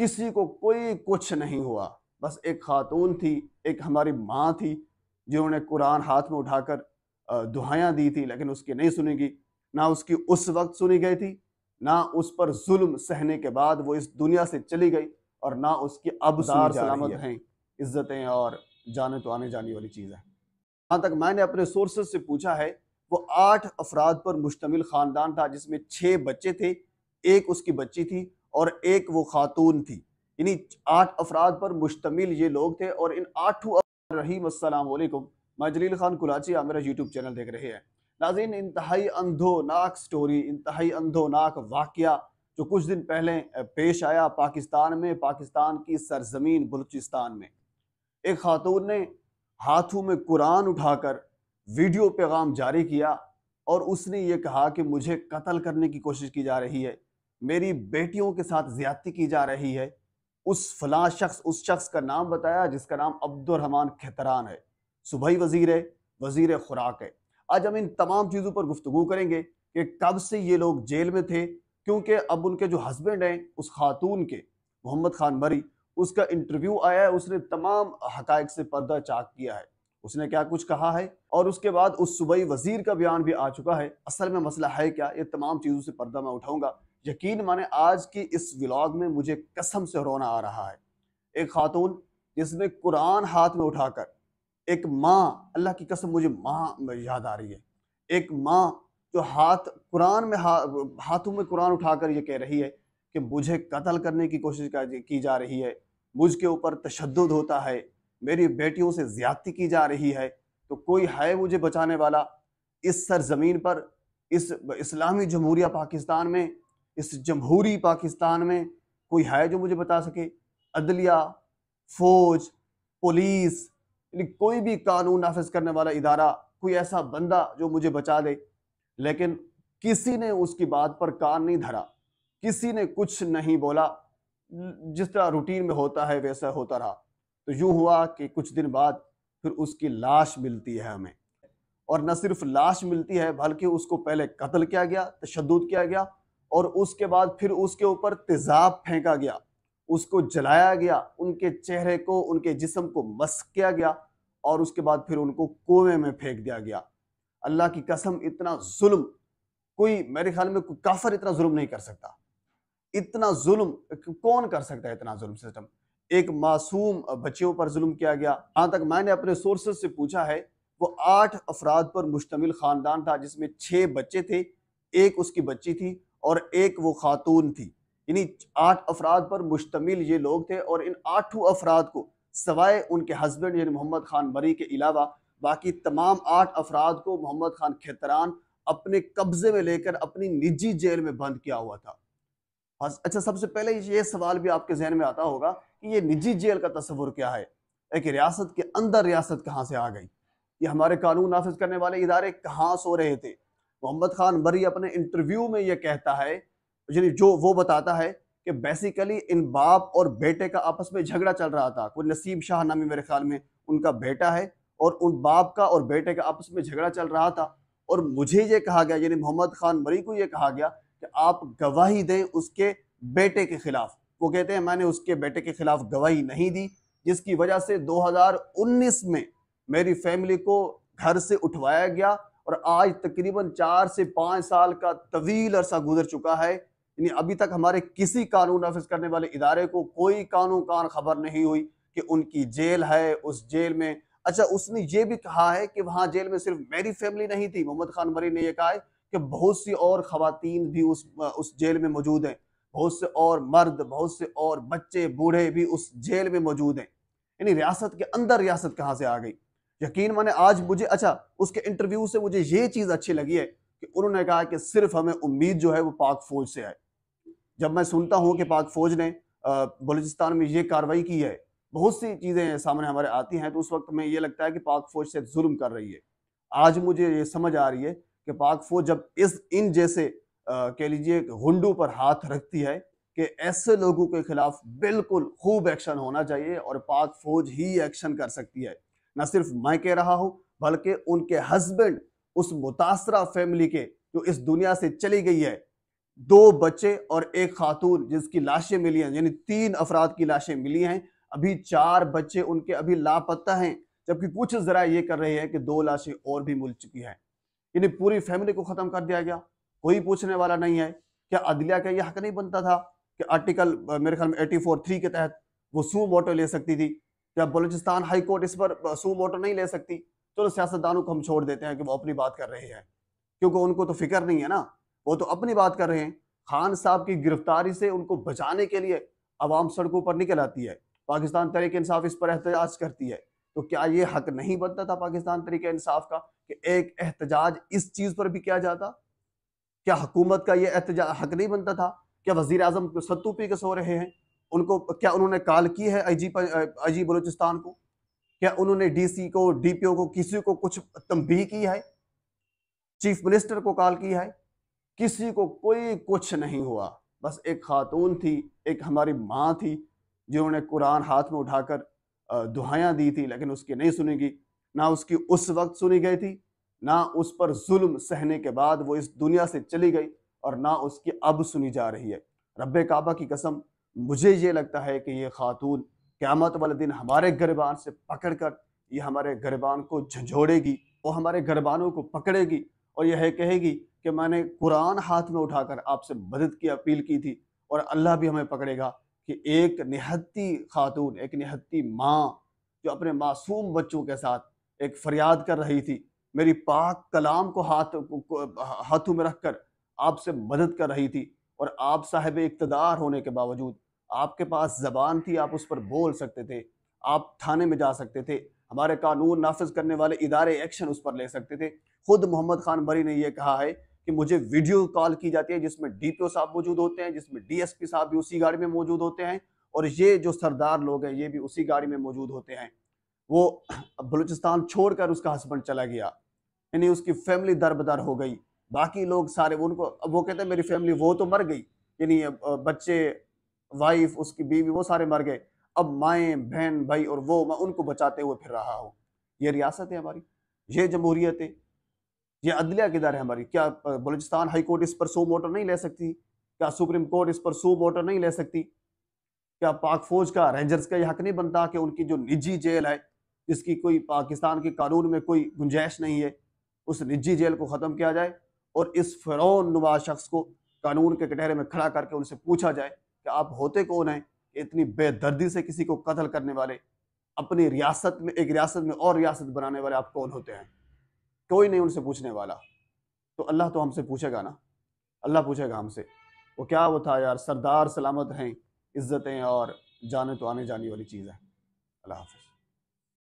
किसी को कोई कुछ नहीं हुआ बस एक खातून थी एक हमारी माँ थी जिन्होंने कुरान हाथ में उठाकर दुहायाँ दी थी लेकिन उसकी नहीं गई ना उसकी उस वक्त सुनी गई थी ना उस पर जुल्म सहने के बाद वो इस दुनिया से चली गई और ना उसकी अब सलामत हैं इज्जतें और जाने तो आने जाने वाली चीज़ है यहाँ तक मैंने अपने सोर्सेज से पूछा है वो आठ अफराद पर मुश्तमिल ख़ानदान था जिसमें छः बच्चे थे एक उसकी बच्ची थी और एक वो खातून थी यानी आठ अफराद पर मुश्तमिल ये लोग थे और इन आठों रहीम असलकुम मैं जलील खान कुलाची आप मेरा यूट्यूब चैनल देख रहे हैं नाजीन इंतहाई अंधोनाक स्टोरी इंतहाई अंधोनाक वाक़ जो कुछ दिन पहले पेश आया पाकिस्तान में पाकिस्तान की सरजमीन बलूचिस्तान में एक खातून ने हाथों में कुरान उठाकर वीडियो पैगाम जारी किया और उसने ये कहा कि मुझे कत्ल करने की कोशिश की जा रही है मेरी बेटियों के साथ ज्यादती की जा रही है उस फला शख्स उस शख्स का नाम बताया जिसका नाम अब्दुलरहमान खतरान है सुबह वजीर है वजीर खुराक है आज हम इन तमाम चीज़ों पर गुफ्तु करेंगे कि कब से ये लोग जेल में थे क्योंकि अब उनके जो हस्बैंड हैं उस खातून के मोहम्मद खान मरी उसका इंटरव्यू आया है उसने तमाम हकैक से पर्दा चाक किया है उसने क्या कुछ कहा है और उसके बाद उस सुबह वजीर का बयान भी आ चुका है असल में मसला है क्या ये तमाम चीज़ों से पर्दा मैं उठाऊंगा यकीन माने आज की इस व्लॉग में मुझे कसम से रोना आ रहा है एक खातून जिसने कुरान हाथ में उठाकर एक माँ अल्लाह की कसम मुझे माँ याद आ रही है एक माँ जो हाथ कुरान में हा, हाथों में कुरान उठाकर ये कह रही है कि मुझे कत्ल करने की कोशिश की जा रही है मुझके ऊपर तशद होता है मेरी बेटियों से ज्यादती की जा रही है तो कोई है मुझे बचाने वाला इस सरजमीन पर इस इस्लामी जमहूरिया पाकिस्तान में इस जमहूरी पाकिस्तान में कोई है जो मुझे बता सके अदलिया फौज पुलिस कोई भी कानून नाफज करने वाला इदारा कोई ऐसा बंदा जो मुझे बचा दे लेकिन किसी ने उसकी बात पर कान नहीं धरा किसी ने कुछ नहीं बोला जिस तरह रूटीन में होता है वैसा होता रहा तो यूं हुआ कि कुछ दिन बाद फिर उसकी लाश मिलती है हमें और न सिर्फ लाश मिलती है बल्कि उसको पहले कत्ल किया गया तशद किया गया और उसके बाद फिर उसके ऊपर तेजाब फेंका गया उसको जलाया गया उनके चेहरे को उनके जिसम को मस किया गया और उसके बाद फिर उनको कुएं में फेंक दिया गया अल्लाह की कसम इतना जुल्म कोई मेरे ख्याल में कोई काफर इतना जुल्म नहीं कर सकता इतना जुल्म कौन कर सकता है इतना जुल्म सिस्टम एक मासूम बच्चियों पर जुल्म किया गया यहाँ तक मैंने अपने सोर्सेज से पूछा है वो आठ अफराद पर मुश्तमिल ख़ानदान था जिसमें छः बच्चे थे एक उसकी बच्ची थी और एक वो खातून थी यानी आठ अफराद पर मुश्तमिल ये लोग थे और इन आठों अफराद को सवाए उनके हस्बैंड यानी मोहम्मद खान बरी के अलावा बाकी तमाम आठ अफराद को मोहम्मद खान खेतरान अपने कब्जे में लेकर अपनी निजी जेल में बंद किया हुआ था अच्छा सबसे पहले ये सवाल भी आपके जहन में आता होगा कि ये निजी जेल का तस्वुर क्या है एक रियासत के अंदर रियासत कहाँ से आ गई ये हमारे कानून नाफिज करने वाले इदारे कहाँ सो रहे थे मोहम्मद खान बरी अपने इंटरव्यू में यह कहता है यानी जो वो बताता है कि बेसिकली इन बाप और बेटे का आपस में झगड़ा चल रहा था कोई नसीब शाह नामी मेरे ख्याल में उनका बेटा है और उन बाप का और बेटे का आपस में झगड़ा चल रहा था और मुझे ये कहा गया यानी मोहम्मद खान मरी को ये कहा गया कि आप गवाही दें उसके बेटे के खिलाफ वो कहते हैं मैंने उसके बेटे के खिलाफ गवाही नहीं दी जिसकी वजह से 2019 में मेरी फैमिली को घर से उठवाया गया और आज तकरीबन चार से पाँच साल का तवील अरसा गुजर चुका है यानी अभी तक हमारे किसी कानून नाफिज करने वाले इदारे को कोई कानून कान खबर नहीं हुई कि उनकी जेल है उस जेल में अच्छा उसने ये भी कहा है कि वहाँ जेल में सिर्फ मेरी फैमिली नहीं थी मोहम्मद खान मरी ने यह कहा है कि बहुत सी और खातन भी उस उस जेल में मौजूद हैं बहुत से और मर्द बहुत से और बच्चे बूढ़े भी उस जेल में मौजूद हैं यानी रियासत के अंदर रियासत कहाँ से आ गई यकीन माने आज मुझे अच्छा उसके इंटरव्यू से मुझे ये चीज़ अच्छी लगी है कि उन्होंने कहा कि सिर्फ हमें उम्मीद जो है वो पाक फौज से है जब मैं सुनता हूँ कि पाक फौज ने बलूचिस्तान में ये कार्रवाई की है बहुत सी चीज़ें सामने हमारे आती हैं तो उस वक्त हमें ये लगता है कि पाक फौज से जुल्म कर रही है आज मुझे ये समझ आ रही है कि पाक फौज जब इस इन जैसे कह लीजिए हुंडू पर हाथ रखती है कि ऐसे लोगों के खिलाफ बिल्कुल खूब एक्शन होना चाहिए और पाक फौज ही एक्शन कर सकती है न सिर्फ मैं कह रहा हूं बल्कि उनके हस्बैंड उस मुतासरा फैमिली के जो इस दुनिया से चली गई है दो बच्चे और एक खातून जिसकी लाशें मिली हैं यानी तीन अफराद की लाशें मिली हैं अभी चार बच्चे उनके अभी लापता हैं जबकि कुछ जरा ये कर रहे हैं कि दो लाशें और भी मिल चुकी हैं यानी पूरी फैमिली को ख़त्म कर दिया गया कोई पूछने वाला नहीं है क्या अदलिया का यह हक नहीं बनता था कि आर्टिकल मेरे ख्याल में एटी फोर थ्री के तहत वो सू वोटो ले सकती थी जब बलूचिस्तान हाई कोर्ट इस पर सू मोटो नहीं ले सकती चलो सियासतदानों को हम छोड़ देते हैं कि वो अपनी बात कर रहे हैं क्योंकि उनको तो फिक्र नहीं है ना वो तो अपनी बात कर रहे हैं खान साहब की गिरफ्तारी से उनको बचाने के लिए आवाम सड़कों पर निकल आती है पाकिस्तान तरीके इंसाफ इस पर एहतजाज करती है तो क्या ये हक नहीं बनता था पाकिस्तान तरीके इंसाफ का कि एक एहतजाज इस चीज़ पर भी किया जाता क्या हुकूमत का ये एहतजाज हक नहीं बनता था क्या वजीर अजम सत्तू पी के सो रहे हैं उनको क्या उन्होंने कॉल की है आईजी जी बलूचिस्तान को क्या उन्होंने डीसी को डीपीओ को किसी को कुछ तंबी की है चीफ मिनिस्टर को कॉल की है किसी को कोई कुछ नहीं हुआ बस एक खातून थी एक हमारी माँ थी जिन्होंने कुरान हाथ में उठाकर दुहायाँ दी थी लेकिन उसकी नहीं सुनेगी ना उसकी उस वक्त सुनी गई थी ना उस पर जुल्म सहने के बाद वो इस दुनिया से चली गई और ना उसकी अब सुनी जा रही है रब्बे काबा की कसम मुझे ये लगता है कि ये खातून क़्यामत वाले दिन हमारे गरबान से पकड़ कर ये हमारे गरबान को झंझोड़ेगी वो हमारे गरबानों को पकड़ेगी और यह कहेगी कि मैंने कुरान हाथ में उठाकर आपसे मदद की अपील की थी और अल्लाह भी हमें पकड़ेगा कि एक निहत्ती खातून एक निहत्ती माँ जो अपने मासूम बच्चों के साथ एक फरियाद कर रही थी मेरी पाक कलाम को हाथ हाथों में रख कर आपसे मदद कर रही थी और आप साहिब इकतदार होने के बावजूद आपके पास ज़बान थी आप उस पर बोल सकते थे आप थाने में जा सकते थे हमारे कानून नाफिज करने वाले इदारे एक्शन उस पर ले सकते थे खुद मोहम्मद खान बरी ने यह कहा है कि मुझे वीडियो कॉल की जाती है जिसमें डी पी ओ साहब मौजूद होते हैं जिसमें डी एस पी साहब भी उसी गाड़ी में मौजूद होते हैं और ये जो सरदार लोग हैं ये भी उसी गाड़ी में मौजूद होते हैं वो बलूचिस्तान छोड़कर उसका हस्बैंड चला गया यानी उसकी फैमिली दर बदर हो गई बाकी लोग सारे उनको वो कहते हैं मेरी फैमिली वो तो मर गई यानी बच्चे वाइफ उसकी बीवी वो सारे मर गए अब माएँ बहन भाई और वो मैं उनको बचाते हुए फिर रहा हूँ ये रियासत है हमारी ये जमहूरियत है ये अदलिया किधर है हमारी क्या बलूचिस्तान हाई कोर्ट इस पर सो मोटर नहीं ले सकती क्या सुप्रीम कोर्ट इस पर सो मोटर नहीं ले सकती क्या पाक फौज का रेंजर्स का यह हक नहीं बनता कि उनकी जो निजी जेल है जिसकी कोई पाकिस्तान के कानून में कोई गुंजाइश नहीं है उस निजी जेल को ख़त्म किया जाए और इस फ़िरौन नुमा शख्स को कानून के कटहरे में खड़ा करके उनसे पूछा जाए कि आप होते कौन हैं इतनी बेदर्दी से किसी को कत्ल करने वाले अपनी रियासत में एक रियासत में और रियासत बनाने वाले आप कौन होते हैं कोई नहीं उनसे पूछने वाला तो अल्लाह तो हमसे पूछेगा ना अल्लाह पूछेगा हमसे वो क्या वो था यार सरदार सलामत हैं इज्जतें और जाने तो आने जाने वाली चीज़ है अल्लाह हाफिज़